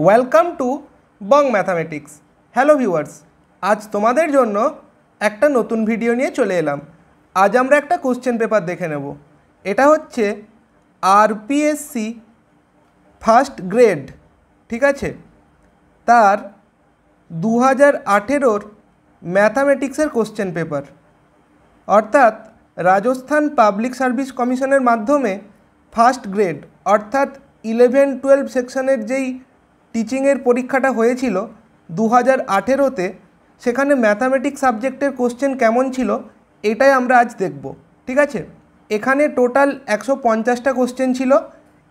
welcome to Bong mathematics hello viewers আজ তোমাদের জন্য একটা নতুন ভিডিও নিয়ে চলে এলাম আজ আমরা একটা কোশ্চেন পেপার দেখে নেব এটা হচ্ছে আরপিএসসি ফার্স্ট গ্রেড ঠিক আছে তার দু হাজার আঠেরোর ম্যাথামেটিক্সের কোশ্চেন পেপার অর্থাৎ রাজস্থান পাবলিক সার্ভিস কমিশনের মাধ্যমে ফার্স্ট গ্রেড অর্থাৎ ইলেভেন টুয়েলভ সেকশনের যেই টিচিংয়ের পরীক্ষাটা হয়েছিল দু হাজার আঠেরোতে সেখানে ম্যাথামেটিক্স সাবজেক্টের কোশ্চেন কেমন ছিল এটাই আমরা আজ দেখব ঠিক আছে এখানে টোটাল একশো পঞ্চাশটা কোশ্চেন ছিল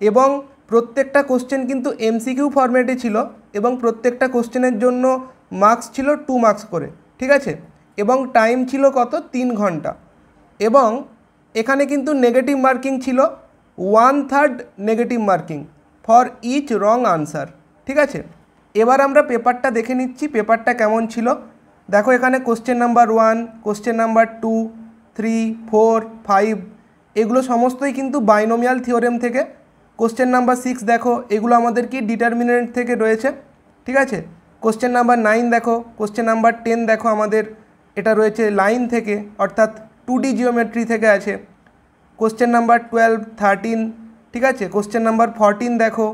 এবং প্রত্যেকটা কোশ্চেন কিন্তু এমসিকিউ ফর্ম্যাটে ছিল এবং প্রত্যেকটা কোশ্চেনের জন্য মার্কস ছিল টু মার্কস করে ঠিক আছে এবং টাইম ছিল কত তিন ঘন্টা এবং এখানে কিন্তু নেগেটিভ মার্কিং ছিল one third negative marking for each wrong answer ঠিক আছে এবার আমরা পেপারটা দেখে নিচ্ছি পেপারটা কেমন ছিল দেখো এখানে question number one question number two three four five এগুলো সমস্তই কিন্তু বাইনোমিয়াল থিওরেম থেকে কোশ্চেন নাম্বার সিক্স দেখো এগুলো আমাদের কি ডিটারমিনেন্ট থেকে রয়েছে ঠিক আছে কোশ্চেন নাম্বার নাইন দেখো কোশ্চেন নাম্বার টেন দেখো আমাদের এটা রয়েছে লাইন থেকে অর্থাৎ টু ডি জিওমেট্রি থেকে আছে কোশ্চেন নাম্বার টুয়েলভ থার্টিন ঠিক আছে কোশ্চেন নাম্বার ফরটিন দেখো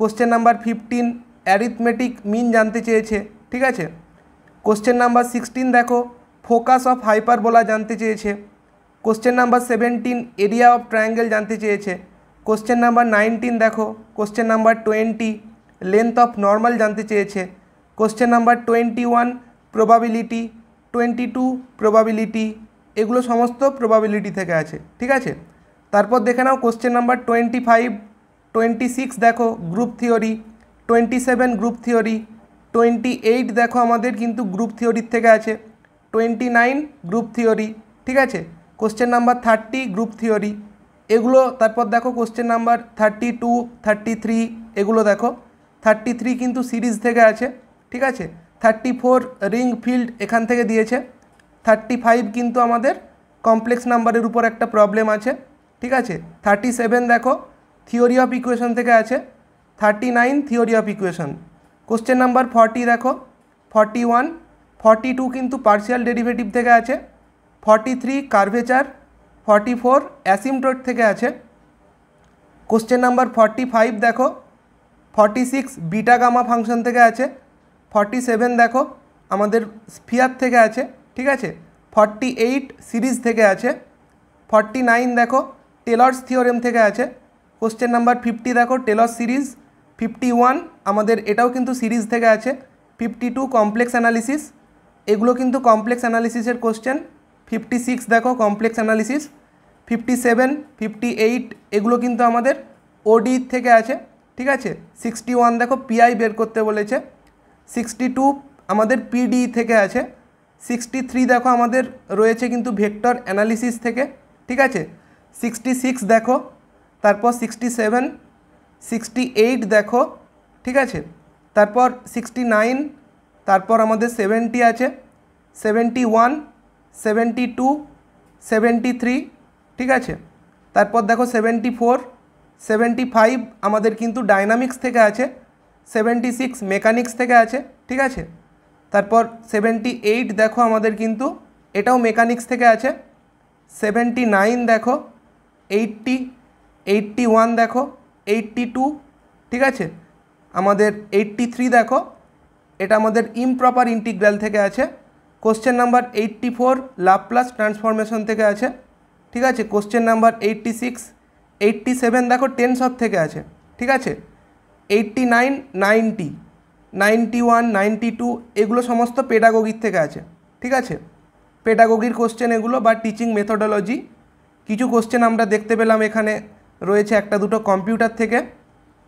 question number fifteen arithmetic mean জানতে চেয়েছে ঠিক আছে কোশ্চেন নাম্বার সিক্সটিন দেখো ফোকাস অফ হাইপার বলা জানতে চেয়েছে question number seventeen area of triangle জানতে চেয়েছে কোশ্চেন নাম্বার নাইনটিন দেখো question number twenty length of normal জানতে চেয়েছে question number twenty one probability twenty two probability এগুলো সমস্ত প্রবাবিলিটি থেকে আছে ঠিক আছে তারপর দেখে নাও question number twenty five twenty six দেখো group theory twenty seven group theory twenty eight দেখো আমাদের কিন্তু গ্রুপ থিওরির থেকে আছে টোয়েন্টি নাইন গ্রুপ থিওরি ঠিক আছে question number thirty group theory এগুলো তারপর দেখো question number thirty two thirty three এগুলো দেখো থার্টি থ্রি কিন্তু সিরিজ থেকে আছে ঠিক আছে থার্টি ফোর রিং ফিল্ড এখান থেকে দিয়েছে থার্টি ফাইভ কিন্তু আমাদের কমপ্লেক্স নাম্বারের উপর একটা প্রবলেম আছে ঠিক আছে থার্টি সেভেন দেখো থিওরি অফ ইকুয়েশন থেকে আছে thirty nine theory of equation question number forty দেখো ফর্টি ওয়ান ফর্টি টু কিন্তু পার্সিয়াল ডেরিভেটিভ থেকে আছে forty three curvature forty four asymptote থেকে আছে কোশ্চেন নাম্বার ফর্টি ফাইভ দেখো forty six beta gamma function থেকে আছে ফর্টি সেভেন দেখো আমাদের স্ফিয়ার থেকে আছে ঠিক আছে ফর্টি এইট সিরিজ থেকে আছে ফর্টি নাইন দেখো টেলর্স থিওরেম থেকে আছে কোশ্চেন নাম্বার ফিফটি দেখো টেলর সিরিজ ফিফটি ওয়ান আমাদের এটাও কিন্তু সিরিজ থেকে আছে ফিফটি টু কমপ্লেক্স অ্যানালিসিস এগুলো কিন্তু কমপ্লেক্স অ্যানালিসিসের কোশ্চেন ফিফটি সিক্স দেখো complex analysis fifty seven fifty eight এগুলো কিন্তু আমাদের ওডি থেকে আছে ঠিক আছে সিক্সটি ওয়ান দেখো পিআই বের করতে বলেছে সিক্সটি টু আমাদের পিডি থেকে আছে সিক্সটি থ্রি দেখো আমাদের রয়েছে কিন্তু ভেক্টর অ্যানালিসিস থেকে ঠিক আছে সিক্সটি সিক্স দেখো তারপর সিক্সটি সেভেন সিক্সটি এইট দেখো ঠিক আছে তারপর সিক্সটি নাইন তারপর আমাদের সেভেন্টি আছে seventy one seventy two seventy three ঠিক আছে তারপর দেখো সেভেন্টি ফোর সেভেন্টি ফাইভ আমাদের কিন্তু ডাইনামিক্স থেকে আছে সেভেন্টি সিক্স মেকানিক্স থেকে আছে ঠিক আছে তারপর সেভেন্টি এইট দেখো আমাদের কিন্তু এটাও মেকানিক্স থেকে আছে সেভেন্টি নাইন দেখো এইটটি এইটটি ওয়ান দেখো এইটটি টু ঠিক আছে আমাদের এইটটি থ্রি দেখো এটা আমাদের ইমপ্রপার ইন্টিগ্রাল থেকে আছে question number eighty four Laplace transformation থেকে আছে ঠিক আছে question number eighty six eighty seven দেখো টেন্সর থেকে আছে ঠিক আছে eighty nine ninety ninety one ninety two এগুলো সমস্ত পেডাগোগির থেকে আছে ঠিক আছে পেডাগোগির কোশ্চেন এগুলো বা টিচিং মেথোডোলজি কিছু কোশ্চেন আমরা দেখতে পেলাম এখানে রয়েছে একটা দুটো কম্পিউটার থেকে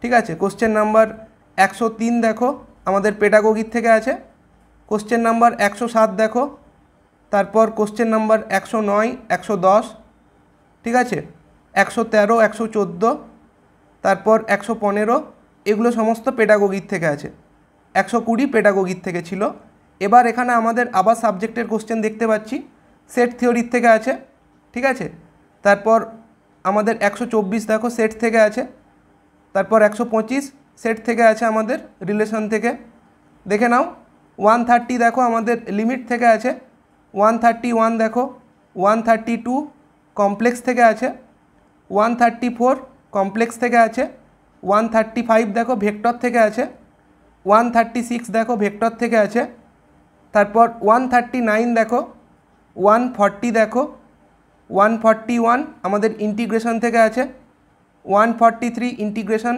ঠিক আছে কোশ্চেন নাম্বার একশো তিন দেখো আমাদের পেটাগোগির থেকে আছে কোশ্চেন নাম্বার একশো সাত দেখো তারপর কোশ্চেন নাম্বার একশো নয় একশো দশ ঠিক আছে একশো তেরো একশো চোদ্দো তারপর একশো পনেরো এগুলো সমস্ত পেটাগোগির থেকে আছে একশো কুড়ি পেটাগোগির থেকে ছিল এবার এখানে আমাদের আবার সাবজেক্টের কোশ্চেন দেখতে পাচ্ছি সেট থিওরির থেকে আছে ঠিক আছে তারপর আমাদের একশো দেখো সেট থেকে আছে তারপর একশো সেট থেকে আছে আমাদের রিলেশন থেকে দেখে নাও ওয়ান থার্টি দেখো আমাদের লিমিট থেকে আছে ওয়ান থার্টি ওয়ান দেখো ওয়ান থার্টি টু কমপ্লেক্স থেকে আছে ওয়ান থার্টি ফোর কমপ্লেক্স থেকে আছে ওয়ান থার্টি ফাইভ দেখো ভেক্টর থেকে আছে ওয়ান থার্টি সিক্স দেখো ভেক্টর থেকে আছে তারপর ওয়ান থার্টি নাইন দেখো ওয়ান ফর্টি দেখো ওয়ান ফর্টি ওয়ান আমাদের ইন্টিগ্রেশন থেকে আছে one forty three integration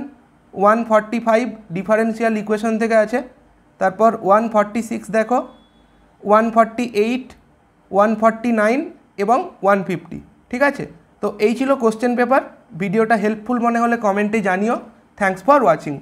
one forty five differential equation থেকে আছে তারপর ওয়ান ফর্টি সিক্স দেখো one forty eight one forty nine এবং ওয়ান ফিফটি ঠিক আছে তো এই ছিল কোশ্চেন পেপার ভিডিওটা হেল্পফুল মনে হলে কমেন্টে জানিও থ্যাংকস ফর ওয়াচিং